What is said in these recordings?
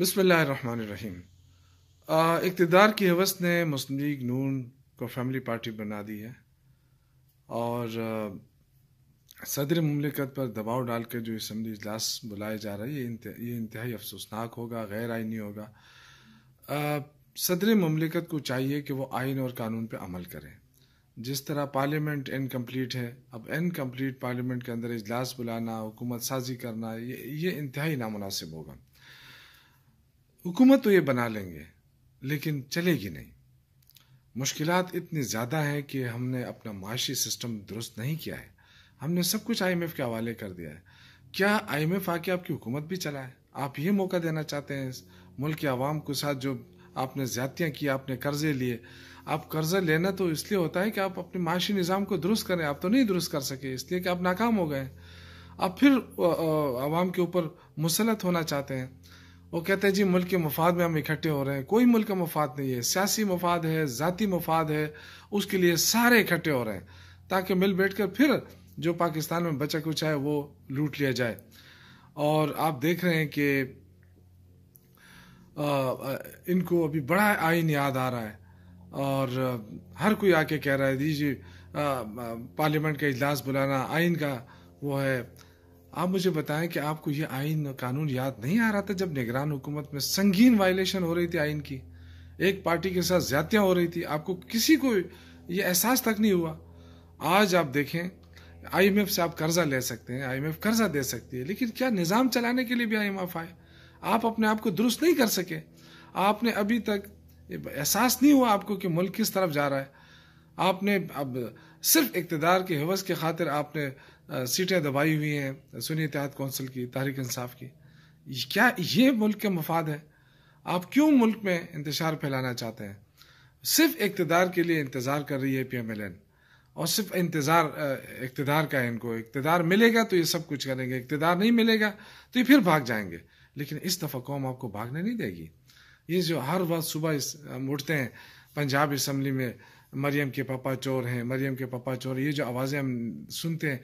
बसमीम इकतदार की हवस ने मुस्लिम लीग नून को फैमिली पार्टी बना दी है और सदर ममलिकत पर दबाव डाल कर जो इसम्बली इजलास बुलाए जा रहे हैं ये इंते, इंतहाई अफसोसनाक होगा गैर आइनी होगा सदर ममलिकत को चाहिए कि वो आइन और कानून पर अमल करें जिस तरह पार्लियामेंट इनकम्प्लीट है अब इनकम्प्लीट पार्लियामेंट के अंदर इजलास बुलाना हुकूमत साजी करना ये ये इंतहाई नामनासिब होगा हुकूमत तो ये बना लेंगे लेकिन चलेगी नहीं मुश्किल इतनी ज़्यादा है कि हमने अपना माशी सिस्टम दुरुस्त नहीं किया है हमने सब कुछ आईएमएफ के हवाले कर दिया है क्या आईएमएफ आके आपकी हुकूमत भी चलाए आप ये मौका देना चाहते हैं मुल्क के आवाम के साथ जो आपने ज्यादतियाँ की आपने कर्जे लिए आप कर्जा लेना तो इसलिए होता है कि आप अपने माशी निज़ाम को दुरुस्त करें आप तो नहीं दुरुस्त कर सके इसलिए कि आप नाकाम हो गए आप फिर आवाम के ऊपर मुसलत होना चाहते हैं वो कहते हैं जी मुल्क के मफाद में हम इकट्ठे हो रहे हैं कोई मुल्क का मफाद नहीं है सियासी मफाद है जाति मफाद है उसके लिए सारे इकट्ठे हो रहे हैं ताकि मिल बैठ कर फिर जो पाकिस्तान में बचा कुछ है वो लूट लिया जाए और आप देख रहे हैं कि इनको अभी बड़ा आइन याद आ रहा है और हर कोई आके कह रहा है जी जी पार्लियामेंट का इजलास बुलाना आइन का वो है आप मुझे बताएं कि आपको ये आइन कानून याद नहीं आ रहा था जब निगरान हुकूमत में संगीन वायलेशन हो रही थी आइन की एक पार्टी के साथ ज्यादतियाँ हो रही थी आपको किसी को ये एहसास तक नहीं हुआ आज आप देखें आईएमएफ से आप कर्जा ले सकते हैं आईएमएफ कर्जा दे सकती है लेकिन क्या निज़ाम चलाने के लिए भी आई आए आप अपने आप को दुरुस्त नहीं कर सके आपने अभी तक एहसास नहीं हुआ आपको कि मुल्क किस तरफ जा रहा है आपने अब सिर्फ इकतदार के हवस के खातिर आपने सीटें दबाई हुई हैं सुनी इतिहाद कौंसिल की तहरीक इंसाफ की क्या ये मुल्क के मफाद है आप क्यों मुल्क में इंतजार फैलाना चाहते हैं सिर्फ इकतदार के लिए इंतज़ार कर रही है पी एम एल एन और सिर्फ इंतज़ार इकतदार का है इनको इकतदार मिलेगा तो ये सब कुछ करेंगे इकतदार नहीं मिलेगा तो ये फिर भाग जाएंगे लेकिन इस दफ़ा कौम आपको भागने नहीं देगी ये जो हर वक्त सुबह उठते हैं पंजाब असम्बली में मरियम के पापा चोर हैं मरियम के पापा चोर ये जो आवाज़ें हम सुनते हैं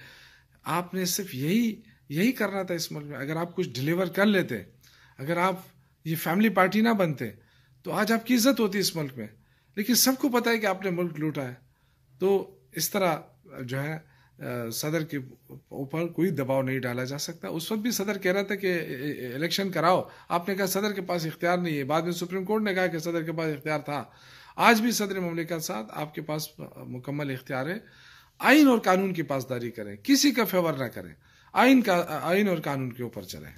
आपने सिर्फ यही यही करना था इस मुल्क में अगर आप कुछ डिलीवर कर लेते अगर आप ये फैमिली पार्टी ना बनते तो आज आपकी इज्जत होती इस मुल्क में लेकिन सबको पता है कि आपने मुल्क लूटा है तो इस तरह जो है सदर के ऊपर कोई दबाव नहीं डाला जा सकता उस वक्त भी सदर कह रहा था कि इलेक्शन कराओ आपने कहा सदर के पास इख्तियार नहीं है बाद में सुप्रीम कोर्ट ने कहा कि सदर के पास इख्तियार था आज भी सदर ममलिका साथ आपके पास मुकम्मल इख्तियार है आइन और कानून की पासदारी करें किसी का फेवर ना करें आइन का आइन और कानून के ऊपर चलें